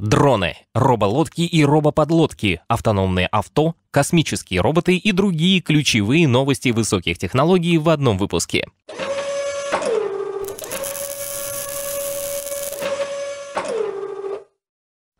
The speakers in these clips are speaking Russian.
Дроны, роболодки и робоподлодки, автономные авто, космические роботы и другие ключевые новости высоких технологий в одном выпуске.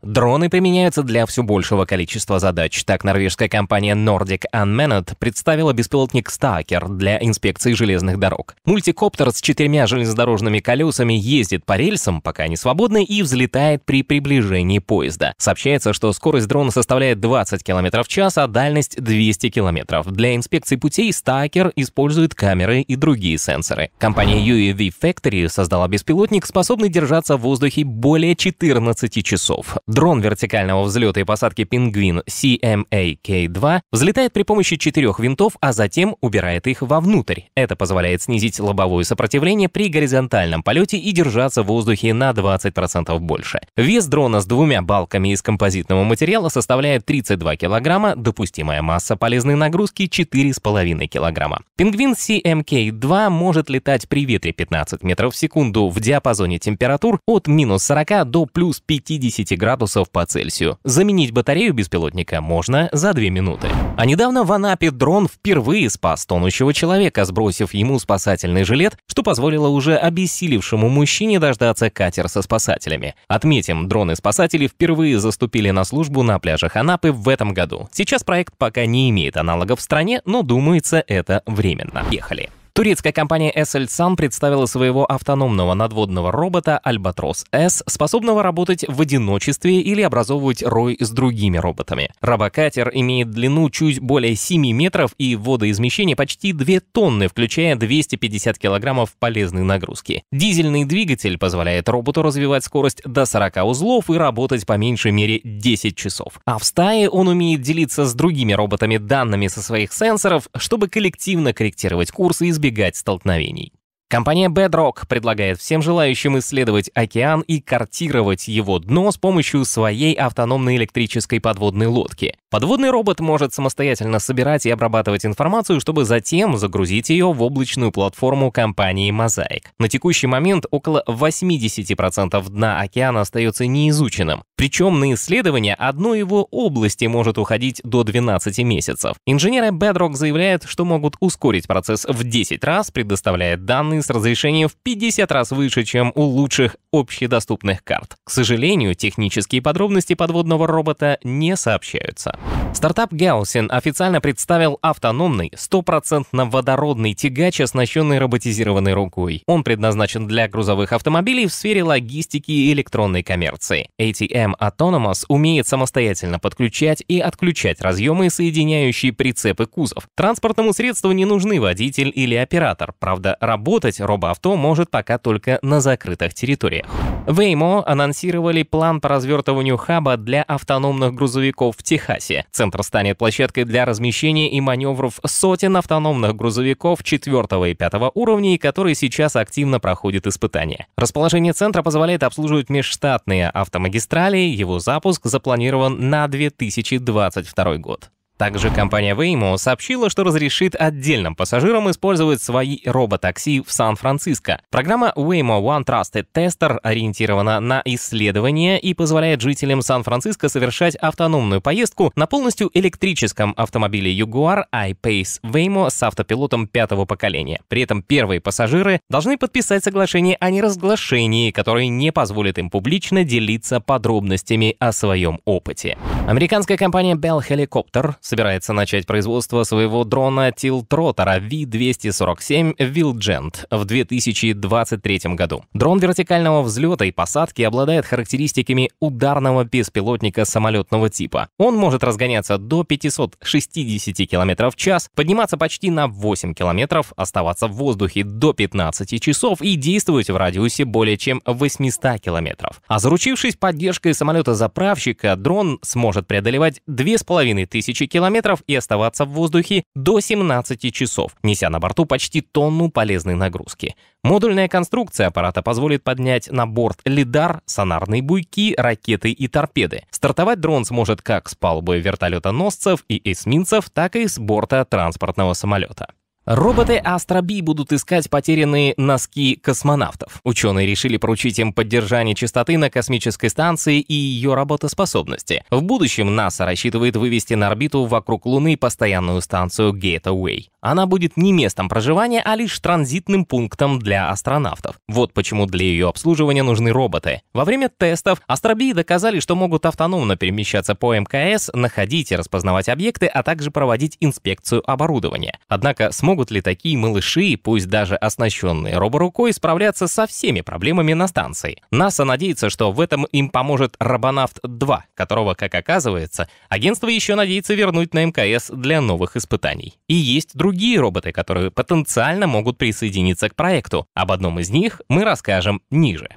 Дроны применяются для все большего количества задач. Так, норвежская компания Nordic Unmanned представила беспилотник «Стакер» для инспекции железных дорог. Мультикоптер с четырьмя железнодорожными колесами ездит по рельсам, пока они свободны, и взлетает при приближении поезда. Сообщается, что скорость дрона составляет 20 км в час, а дальность 200 км. Для инспекции путей «Стакер» использует камеры и другие сенсоры. Компания UAV Factory создала беспилотник, способный держаться в воздухе более 14 часов. Дрон вертикального взлета и посадки «Пингвин» 2 взлетает при помощи четырех винтов, а затем убирает их вовнутрь. Это позволяет снизить лобовое сопротивление при горизонтальном полете и держаться в воздухе на 20% больше. Вес дрона с двумя балками из композитного материала составляет 32 кг, допустимая масса полезной нагрузки 4,5 кг. «Пингвин» CMK-2 может летать при ветре 15 метров в секунду в диапазоне температур от минус 40 до плюс 50 градусов градусов по Цельсию. Заменить батарею беспилотника можно за 2 минуты. А недавно в Анапе дрон впервые спас тонущего человека, сбросив ему спасательный жилет, что позволило уже обессилевшему мужчине дождаться катер со спасателями. Отметим, дроны-спасатели впервые заступили на службу на пляжах Анапы в этом году. Сейчас проект пока не имеет аналогов в стране, но думается это временно. Ехали. Турецкая компания Esselsan представила своего автономного надводного робота Альбатрос S, способного работать в одиночестве или образовывать рой с другими роботами. Робокатер имеет длину чуть более 7 метров и водоизмещение почти 2 тонны, включая 250 килограммов полезной нагрузки. Дизельный двигатель позволяет роботу развивать скорость до 40 узлов и работать по меньшей мере 10 часов. А в стае он умеет делиться с другими роботами данными со своих сенсоров, чтобы коллективно корректировать курсы и избегать столкновений. Компания Bedrock предлагает всем желающим исследовать океан и картировать его дно с помощью своей автономной электрической подводной лодки. Подводный робот может самостоятельно собирать и обрабатывать информацию, чтобы затем загрузить ее в облачную платформу компании Mosaic. На текущий момент около 80% дна океана остается неизученным. Причем на исследование одной его области может уходить до 12 месяцев. Инженеры Bedrock заявляют, что могут ускорить процесс в 10 раз, предоставляя данные с разрешением в 50 раз выше, чем у лучших общедоступных карт. К сожалению, технические подробности подводного робота не сообщаются. Стартап Gaussian официально представил автономный, стопроцентно водородный тягач, оснащенный роботизированной рукой. Он предназначен для грузовых автомобилей в сфере логистики и электронной коммерции. ATM Autonomous умеет самостоятельно подключать и отключать разъемы, соединяющие прицепы кузов. Транспортному средству не нужны водитель или оператор. Правда, работать робоавто может пока только на закрытых территориях. Waymo анонсировали план по развертыванию хаба для автономных грузовиков в Техасе. Центр станет площадкой для размещения и маневров сотен автономных грузовиков 4 и 5 уровней, которые сейчас активно проходят испытания. Расположение центра позволяет обслуживать межштатные автомагистрали, его запуск запланирован на 2022 год. Также компания Waymo сообщила, что разрешит отдельным пассажирам использовать свои роботакси в Сан-Франциско. Программа Waymo One Trusted Tester ориентирована на исследование и позволяет жителям Сан-Франциско совершать автономную поездку на полностью электрическом автомобиле Jaguar I-Pace Waymo с автопилотом пятого поколения. При этом первые пассажиры должны подписать соглашение о неразглашении, которое не позволит им публично делиться подробностями о своем опыте. Американская компания Bell Helicopter собирается начать производство своего дрона Тилтротора V-247 Wildgent в 2023 году. Дрон вертикального взлета и посадки обладает характеристиками ударного беспилотника самолетного типа. Он может разгоняться до 560 км в час, подниматься почти на 8 км, оставаться в воздухе до 15 часов и действовать в радиусе более чем 800 км. А заручившись поддержкой самолета-заправщика, дрон сможет преодолевать 2500 км километров и оставаться в воздухе до 17 часов, неся на борту почти тонну полезной нагрузки. Модульная конструкция аппарата позволит поднять на борт лидар, сонарные буйки, ракеты и торпеды. Стартовать дрон сможет как с палубы вертолета-носцев и эсминцев, так и с борта транспортного самолета. Роботы Астроби будут искать потерянные носки космонавтов. Ученые решили поручить им поддержание частоты на космической станции и ее работоспособности. В будущем НАСА рассчитывает вывести на орбиту вокруг Луны постоянную станцию Gateway она будет не местом проживания, а лишь транзитным пунктом для астронавтов. Вот почему для ее обслуживания нужны роботы. Во время тестов астробии доказали, что могут автономно перемещаться по МКС, находить и распознавать объекты, а также проводить инспекцию оборудования. Однако смогут ли такие малыши, пусть даже оснащенные роборукой, справляться со всеми проблемами на станции? НАСА надеется, что в этом им поможет Робонавт-2, которого, как оказывается, агентство еще надеется вернуть на МКС для новых испытаний. И есть другие другие роботы, которые потенциально могут присоединиться к проекту. Об одном из них мы расскажем ниже.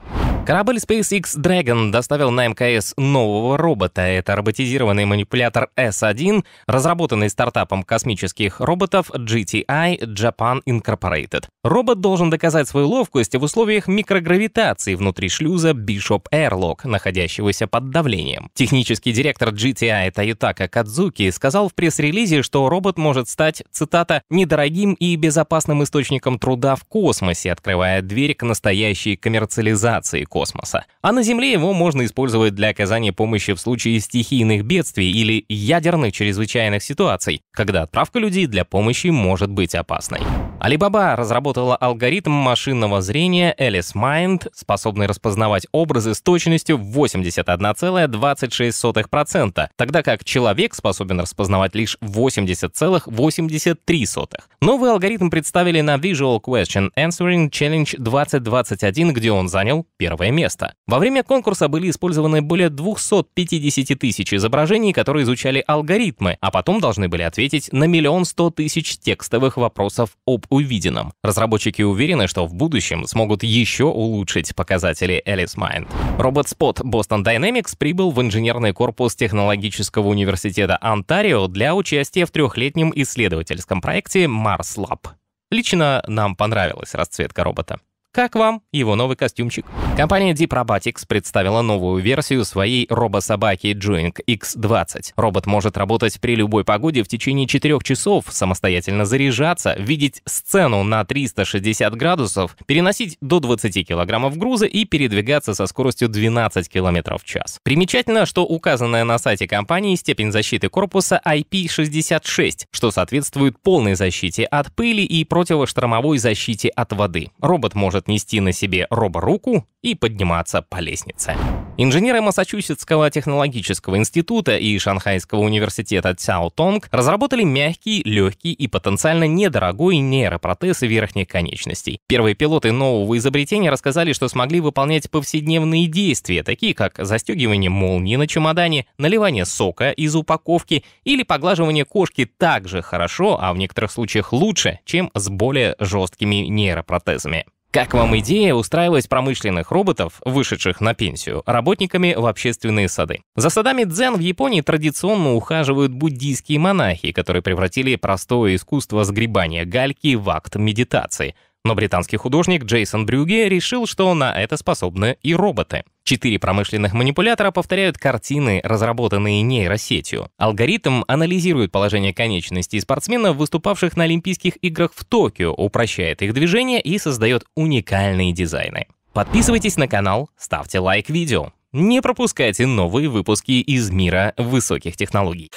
Корабль SpaceX Dragon доставил на МКС нового робота. Это роботизированный манипулятор S1, разработанный стартапом космических роботов GTI Japan Incorporated. Робот должен доказать свою ловкость в условиях микрогравитации внутри шлюза Bishop Airlock, находящегося под давлением. Технический директор GTI Таютака Кадзуки сказал в пресс-релизе, что робот может стать, цитата, «недорогим и безопасным источником труда в космосе», открывая дверь к настоящей коммерциализации космоса. А на Земле его можно использовать для оказания помощи в случае стихийных бедствий или ядерных чрезвычайных ситуаций, когда отправка людей для помощи может быть опасной. Alibaba разработала алгоритм машинного зрения Alice Mind, способный распознавать образы с точностью 81,26%, тогда как человек способен распознавать лишь 80,83. Новый алгоритм представили на Visual Question Answering Challenge 2021, где он занял первое место. Во время конкурса были использованы более 250 тысяч изображений, которые изучали алгоритмы, а потом должны были ответить на миллион сто тысяч текстовых вопросов об увиденном. Разработчики уверены, что в будущем смогут еще улучшить показатели Alice Mind. робот Spot Boston Dynamics прибыл в инженерный корпус Технологического университета Онтарио для участия в трехлетнем исследовательском проекте Mars Lab. Лично нам понравилась расцветка робота. Как вам его новый костюмчик? Компания Deep Robotics представила новую версию своей робособаки Joing X20. Робот может работать при любой погоде в течение 4 часов, самостоятельно заряжаться, видеть сцену на 360 градусов, переносить до 20 килограммов груза и передвигаться со скоростью 12 километров в час. Примечательно, что указанная на сайте компании степень защиты корпуса IP66, что соответствует полной защите от пыли и противоштормовой защите от воды. Робот может может нести на себе роборуку и подниматься по лестнице. Инженеры Массачусетского технологического института и Шанхайского университета Цяо Тонг разработали мягкий, легкий и потенциально недорогой нейропротез верхних конечностей. Первые пилоты нового изобретения рассказали, что смогли выполнять повседневные действия, такие как застегивание молнии на чемодане, наливание сока из упаковки или поглаживание кошки так же хорошо, а в некоторых случаях лучше, чем с более жесткими нейропротезами. Как вам идея устраивать промышленных роботов, вышедших на пенсию, работниками в общественные сады? За садами дзен в Японии традиционно ухаживают буддийские монахи, которые превратили простое искусство сгребания гальки в акт медитации. Но британский художник Джейсон Брюге решил, что на это способны и роботы. Четыре промышленных манипулятора повторяют картины, разработанные нейросетью. Алгоритм анализирует положение конечностей спортсменов, выступавших на Олимпийских играх в Токио, упрощает их движение и создает уникальные дизайны. Подписывайтесь на канал, ставьте лайк видео. Не пропускайте новые выпуски из мира высоких технологий.